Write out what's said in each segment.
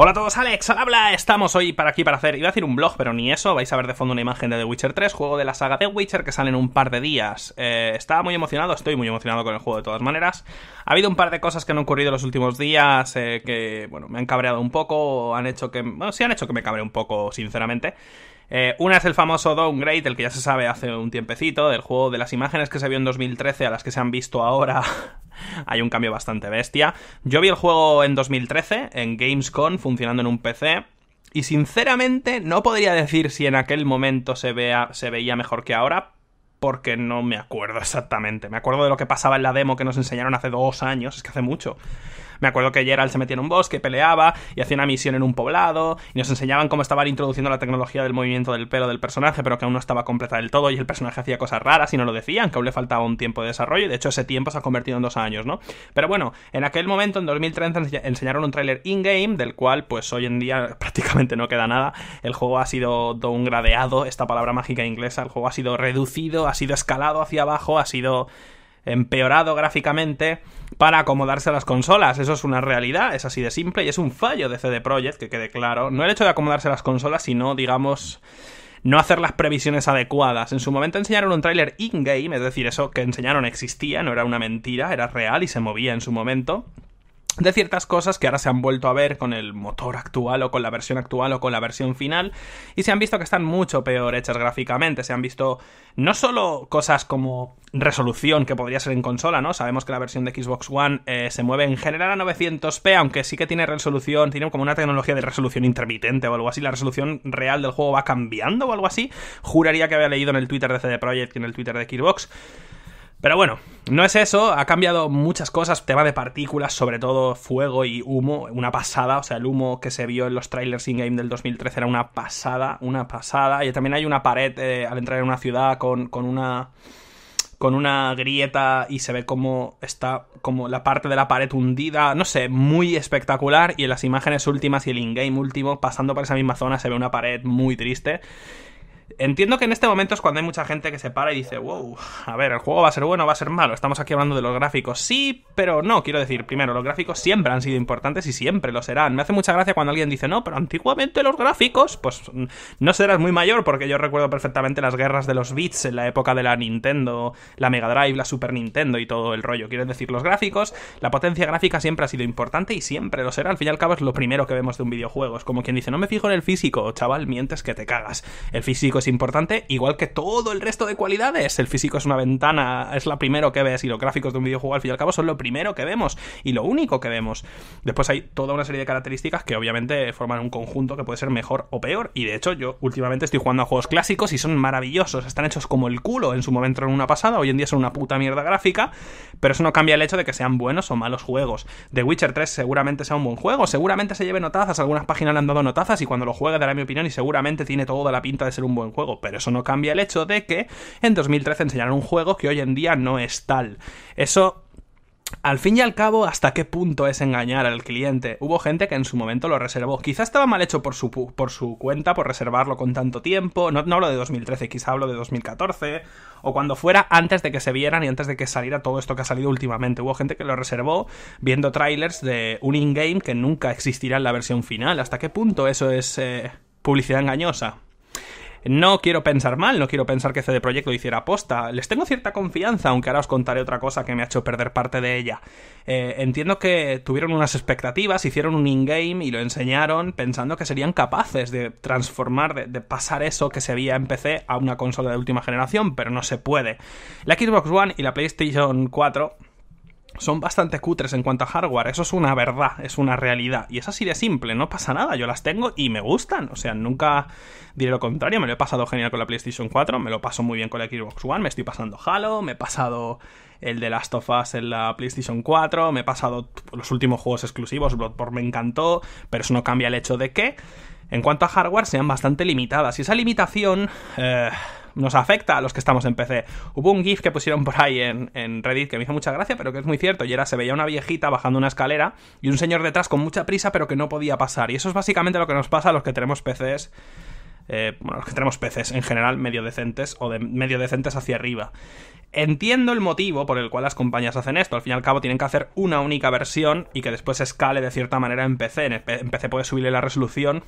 Hola a todos, Alex, al habla. Estamos hoy para aquí para hacer, iba a decir un blog, pero ni eso. Vais a ver de fondo una imagen de The Witcher 3, juego de la saga The Witcher que sale en un par de días. Eh, estaba muy emocionado, estoy muy emocionado con el juego de todas maneras. Ha habido un par de cosas que han ocurrido los últimos días eh, que, bueno, me han cabreado un poco, han hecho que, bueno, sí han hecho que me cabre un poco, sinceramente. Eh, una es el famoso downgrade, el que ya se sabe hace un tiempecito, del juego de las imágenes que se vio en 2013 a las que se han visto ahora hay un cambio bastante bestia. Yo vi el juego en 2013, en Gamescom, funcionando en un PC. Y sinceramente no podría decir si en aquel momento se, se veía mejor que ahora, porque no me acuerdo exactamente. Me acuerdo de lo que pasaba en la demo que nos enseñaron hace dos años, es que hace mucho. Me acuerdo que Gerald se metía en un bosque, peleaba y hacía una misión en un poblado y nos enseñaban cómo estaban introduciendo la tecnología del movimiento del pelo del personaje, pero que aún no estaba completa del todo y el personaje hacía cosas raras y no lo decían, que aún le faltaba un tiempo de desarrollo y de hecho ese tiempo se ha convertido en dos años, ¿no? Pero bueno, en aquel momento, en 2013, enseñaron un tráiler in-game del cual pues hoy en día prácticamente no queda nada. El juego ha sido downgradeado, esta palabra mágica inglesa, el juego ha sido reducido, ha sido escalado hacia abajo, ha sido empeorado gráficamente para acomodarse a las consolas. Eso es una realidad, es así de simple y es un fallo de CD Projekt, que quede claro. No el hecho de acomodarse a las consolas, sino, digamos, no hacer las previsiones adecuadas. En su momento enseñaron un tráiler in-game, es decir, eso que enseñaron existía, no era una mentira, era real y se movía en su momento de ciertas cosas que ahora se han vuelto a ver con el motor actual o con la versión actual o con la versión final y se han visto que están mucho peor hechas gráficamente, se han visto no solo cosas como resolución que podría ser en consola, ¿no? Sabemos que la versión de Xbox One eh, se mueve en general a 900p, aunque sí que tiene resolución, tiene como una tecnología de resolución intermitente o algo así, la resolución real del juego va cambiando o algo así, juraría que había leído en el Twitter de CD Projekt y en el Twitter de Xbox pero bueno, no es eso, ha cambiado muchas cosas, tema de partículas, sobre todo fuego y humo, una pasada, o sea, el humo que se vio en los trailers in-game del 2013 era una pasada, una pasada, y también hay una pared eh, al entrar en una ciudad con, con una con una grieta y se ve como está como la parte de la pared hundida, no sé, muy espectacular y en las imágenes últimas y el in-game último pasando por esa misma zona se ve una pared muy triste entiendo que en este momento es cuando hay mucha gente que se para y dice, wow, a ver, el juego va a ser bueno, o va a ser malo, estamos aquí hablando de los gráficos, sí, pero no, quiero decir, primero, los gráficos siempre han sido importantes y siempre lo serán. Me hace mucha gracia cuando alguien dice, no, pero antiguamente los gráficos, pues no serás muy mayor, porque yo recuerdo perfectamente las guerras de los bits en la época de la Nintendo, la Mega Drive, la Super Nintendo y todo el rollo. Quiero decir, los gráficos, la potencia gráfica siempre ha sido importante y siempre lo será. Al fin y al cabo es lo primero que vemos de un videojuego. Es como quien dice, no me fijo en el físico, chaval, mientes que te cagas. El físico es importante, igual que todo el resto de cualidades. El físico es una ventana, es la primero que ves, y los gráficos de un videojuego al fin y al cabo son lo primero que vemos y lo único que vemos. Después hay toda una serie de características que obviamente forman un conjunto que puede ser mejor o peor, y de hecho yo últimamente estoy jugando a juegos clásicos y son maravillosos, están hechos como el culo en su momento en una pasada, hoy en día son una puta mierda gráfica, pero eso no cambia el hecho de que sean buenos o malos juegos. The Witcher 3 seguramente sea un buen juego, seguramente se lleve notazas, algunas páginas le han dado notazas y cuando lo juegue dará mi opinión y seguramente tiene toda la pinta de ser un buen juego pero eso no cambia el hecho de que en 2013 enseñaron un juego que hoy en día no es tal. Eso al fin y al cabo, ¿hasta qué punto es engañar al cliente? Hubo gente que en su momento lo reservó. Quizá estaba mal hecho por su, por su cuenta, por reservarlo con tanto tiempo. No, hablo de 2013, quizá hablo de 2014. O cuando fuera antes de que se vieran y antes de que saliera todo esto que ha salido últimamente. Hubo gente que lo reservó viendo trailers de un in-game que nunca existirá en la versión final. ¿Hasta qué punto eso es eh, publicidad engañosa? No quiero pensar mal, no quiero pensar que de Proyecto hiciera aposta. Les tengo cierta confianza, aunque ahora os contaré otra cosa que me ha hecho perder parte de ella. Eh, entiendo que tuvieron unas expectativas, hicieron un in-game y lo enseñaron pensando que serían capaces de transformar, de, de pasar eso que se veía en PC a una consola de última generación, pero no se puede. La Xbox One y la PlayStation 4 son bastante cutres en cuanto a hardware. Eso es una verdad, es una realidad. Y es así de simple, no pasa nada. Yo las tengo y me gustan. O sea, nunca diré lo contrario. Me lo he pasado genial con la PlayStation 4, me lo paso muy bien con la Xbox One, me estoy pasando Halo, me he pasado el de Last of Us en la PlayStation 4, me he pasado los últimos juegos exclusivos, Bloodborne me encantó, pero eso no cambia el hecho de que en cuanto a hardware sean bastante limitadas. Y esa limitación eh, nos afecta a los que estamos en PC. Hubo un GIF que pusieron por ahí en, Reddit que me hizo mucha gracia, pero que es muy cierto. Y era, se veía una viejita bajando una escalera y un señor detrás con mucha prisa, pero que no podía pasar. Y eso es básicamente lo que nos pasa a los que tenemos PCs. Eh, bueno, los que tenemos PCs en general medio decentes o de medio decentes hacia arriba. Entiendo el motivo por el cual las compañías hacen esto. Al fin y al cabo tienen que hacer una única versión y que después escale de cierta manera en PC. En PC puede subirle la resolución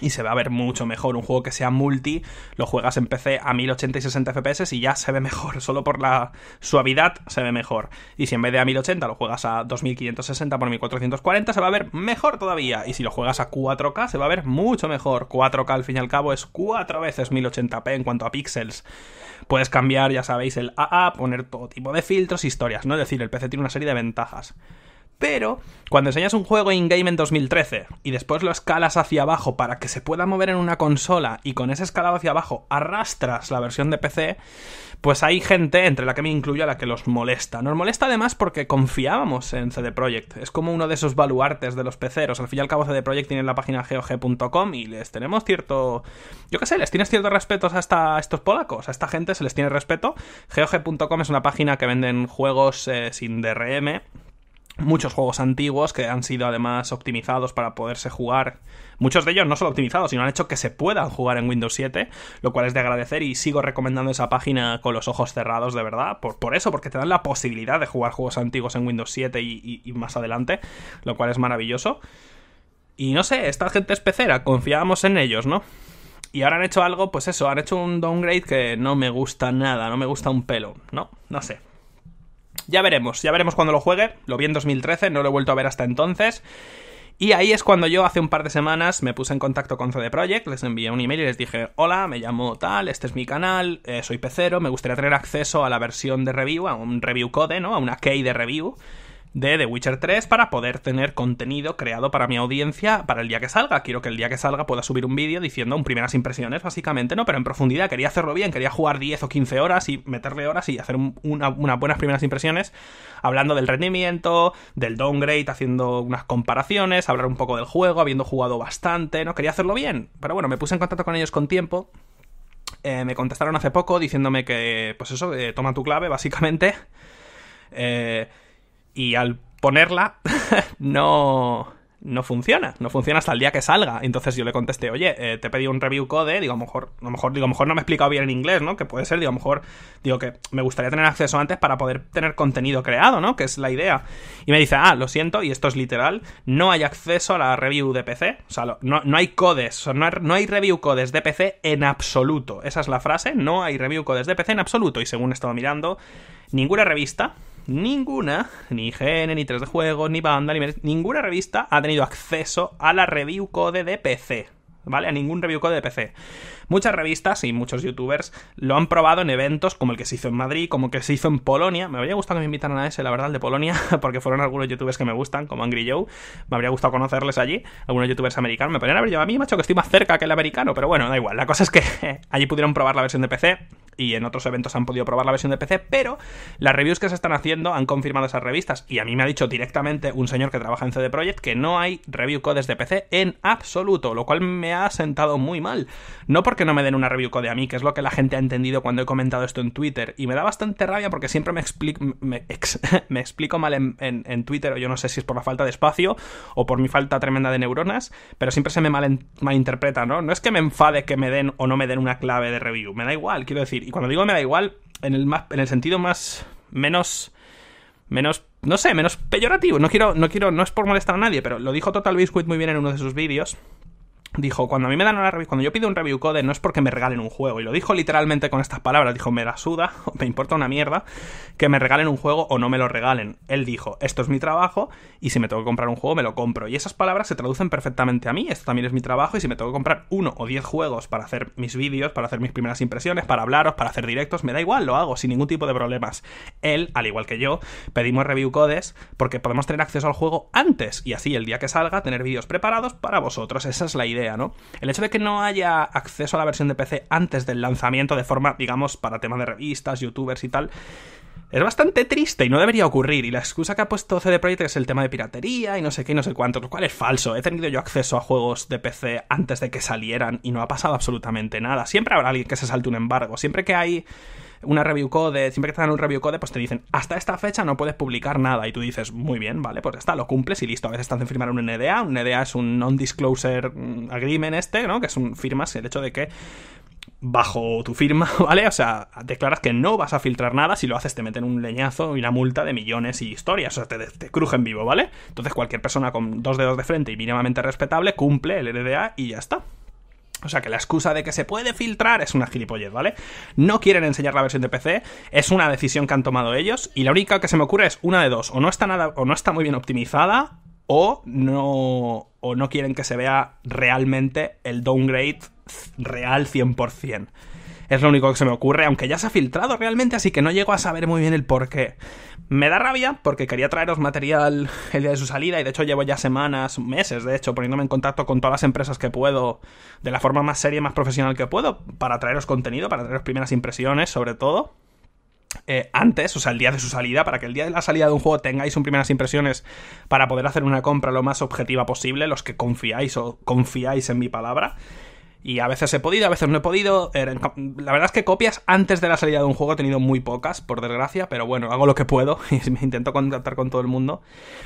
y se va a ver mucho mejor. Un juego que sea multi, lo juegas en PC a 1080 y 60 FPS y ya se ve mejor. Solo por la suavidad se ve mejor. Y si en vez de a 1080 lo juegas a 2560 por 1440, se va a ver mejor todavía. Y si lo juegas a 4K, se va a ver mucho mejor. 4K al fin y al cabo es 4 veces 1080p en cuanto a píxeles. Puedes cambiar, ya sabéis, el AA, poner todo tipo de filtros, historias, ¿no? Es decir, el PC tiene una serie de ventajas pero cuando enseñas un juego in-game en 2013 y después lo escalas hacia abajo para que se pueda mover en una consola y con ese escalado hacia abajo arrastras la versión de PC, pues hay gente, entre la que me incluyo, a la que los molesta. Nos molesta además porque confiábamos en CD Projekt. Es como uno de esos baluartes de los peceros. Al fin y al cabo CD Projekt tiene la página geog.com y les tenemos cierto... Yo qué sé, les tienes cierto respeto hasta a estos polacos. A esta gente se les tiene respeto. geog.com es una página que venden juegos eh, sin DRM muchos juegos antiguos que han sido además optimizados para poderse jugar. Muchos de ellos no solo optimizados, sino han hecho que se puedan jugar en Windows 7, lo cual es de agradecer y sigo recomendando esa página con los ojos cerrados, de verdad, por, por eso, porque te dan la posibilidad de jugar juegos antiguos en Windows 7 y, más adelante, lo cual es maravilloso. Y no sé, esta gente es pecera, confiábamos en ellos, ¿no? Y ahora han hecho algo, pues eso, han hecho un downgrade que no me gusta nada, no me gusta un pelo, ¿no? No sé, ya veremos, ya veremos cuando lo juegue. Lo vi en 2013, no lo he vuelto a ver hasta entonces. Y ahí es cuando yo hace un par de semanas me puse en contacto con CD Project les envié un email y les dije, hola, me llamo tal, este es mi canal, eh, soy pecero, me gustaría tener acceso a la versión de review, a un review code, ¿no? A una key de review de The Witcher 3 para poder tener contenido creado para mi audiencia para el día que salga. Quiero que el día que salga pueda subir un vídeo diciendo un primeras impresiones, básicamente, ¿no? Pero en profundidad, quería hacerlo bien, quería jugar 10 o 15 horas y meterle horas y hacer unas buenas primeras impresiones, hablando del rendimiento, del downgrade, haciendo unas comparaciones, hablar un poco del juego, habiendo jugado bastante, ¿no? Quería hacerlo bien, pero bueno, me puse en contacto con ellos con tiempo. Eh, me contestaron hace poco diciéndome que, pues eso, eh, toma tu clave, básicamente. Eh, y al ponerla no no funciona, no funciona hasta el día que salga. Entonces yo le contesté, oye, eh, te pedí un review code, digo, a lo mejor, a lo mejor, digo, a lo mejor no me he explicado bien en inglés, ¿no? Que puede ser, digo, a lo mejor, digo que me gustaría tener acceso antes para poder tener contenido creado, ¿no? Que es la idea. Y me dice, ah, lo siento, y esto es literal, no hay acceso a la review de PC, o sea, no, hay codes, no no hay review codes de PC en absoluto. Esa es la frase, no hay review codes de PC en absoluto. Y según he estado mirando, ninguna revista ninguna, ni Gene, ni 3 de juegos, ni Banda, ni ninguna revista ha tenido acceso a la review code de PC. ¿vale? A ningún review code de PC. Muchas revistas y muchos youtubers lo han probado en eventos como el que se hizo en Madrid, como el que se hizo en Polonia. Me habría gustado que me invitaran a ese, la verdad, el de Polonia, porque fueron algunos youtubers que me gustan, como Angry Joe. Me habría gustado conocerles allí, algunos youtubers americanos. Me podrían haber llevado a mí, macho, que estoy más cerca que el americano, pero bueno, da igual. La cosa es que eh, allí pudieron probar la versión de PC y en otros eventos han podido probar la versión de PC, pero las reviews que se están haciendo han confirmado esas revistas y a mí me ha dicho directamente un señor que trabaja en CD Projekt que no hay review codes de PC en absoluto, lo cual me ha sentado muy mal. No porque no me den una review code a mí, que es lo que la gente ha entendido cuando he comentado esto en Twitter. Y me da bastante rabia porque siempre me, explico mal en, Twitter, o yo no sé si es por la falta de espacio o por mi falta tremenda de neuronas, pero siempre se me mal malinterpreta, ¿no? No es que me enfade que me den o no me den una clave de review. Me da igual, quiero decir. Y cuando digo me da igual, en el, más, en el sentido más. menos menos, no sé, menos peyorativo. No quiero, no quiero, no es por molestar a nadie, pero lo dijo Total Biscuit muy bien en uno de sus vídeos, dijo, cuando a mí me dan una review, cuando yo pido un review code no es porque me regalen un juego, y lo dijo literalmente con estas palabras, dijo, me da suda, me importa una mierda que me regalen un juego o no me lo regalen. Él dijo, esto es mi trabajo y si me tengo que comprar un juego me lo compro. Y esas palabras se traducen perfectamente a mí, esto también es mi trabajo y si me tengo que comprar uno o diez juegos para hacer mis vídeos, para hacer mis primeras impresiones, para hablaros, para hacer directos, me da igual, lo hago sin ningún tipo de problemas. Él, al igual que yo, pedimos review codes porque podemos tener acceso al juego antes y así el día que salga tener vídeos preparados para vosotros. Esa es la idea el hecho de que no haya acceso a la versión de PC antes del lanzamiento de forma, digamos, para temas de revistas, youtubers y tal, es bastante triste y no debería ocurrir. Y la excusa que ha puesto CD Projekt es el tema de piratería y no sé qué y no sé cuánto, lo cual es falso. He tenido yo acceso a juegos de PC antes de que salieran y no ha pasado absolutamente nada. Siempre habrá alguien que se salte un embargo. Siempre que hay una review code, siempre que te dan un review code, pues te dicen, hasta esta fecha no puedes publicar nada. Y tú dices, muy bien, vale, pues está, lo cumples y listo. A veces te hacen firmar un NDA. Un NDA es un Non-Disclosure mm, Agreement este, ¿no? Que es un firmas el hecho de que bajo tu firma, ¿vale? O sea, declaras que no vas a filtrar nada, si lo haces te meten un leñazo y una multa de millones y historias, o sea, te, te crujen vivo, ¿vale? Entonces cualquier persona con dos dedos de frente y mínimamente respetable cumple el NDA y ya está. O sea que la excusa de que se puede filtrar es una gilipollez, ¿vale? No quieren enseñar la versión de PC, es una decisión que han tomado ellos y la única que se me ocurre es una de dos, o no está nada o no está muy bien optimizada o no o no quieren que se vea realmente el downgrade real 100%. Es lo único que se me ocurre, aunque ya se ha filtrado realmente, así que no llego a saber muy bien el por qué. Me da rabia porque quería traeros material el día de su salida y de hecho llevo ya semanas, meses de hecho, poniéndome en contacto con todas las empresas que puedo de la forma más seria y más profesional que puedo para traeros contenido, para traeros primeras impresiones sobre todo. Eh, antes, o sea, el día de su salida, para que el día de la salida de un juego tengáis un primeras impresiones para poder hacer una compra lo más objetiva posible, los que confiáis o confiáis en mi palabra. Y a veces he podido, a veces no he podido. La verdad es que copias antes de la salida de un juego he tenido muy pocas, por desgracia, pero bueno, hago lo que puedo y me intento contactar con todo el mundo.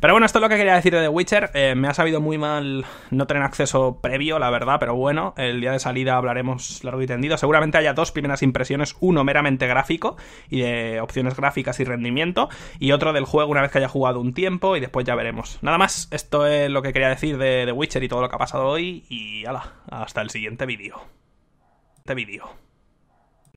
Pero bueno, esto es lo que quería decir de The Witcher. Eh, me ha sabido muy mal no tener acceso previo, la verdad, pero bueno, el día de salida hablaremos largo y tendido. Seguramente haya dos primeras impresiones, uno meramente gráfico y de opciones gráficas y rendimiento, y otro del juego una vez que haya jugado un tiempo y después ya veremos. Nada más, esto es lo que quería decir de The Witcher y todo lo que ha pasado hoy y ala, hasta el siguiente siguiente vídeo. Este vídeo.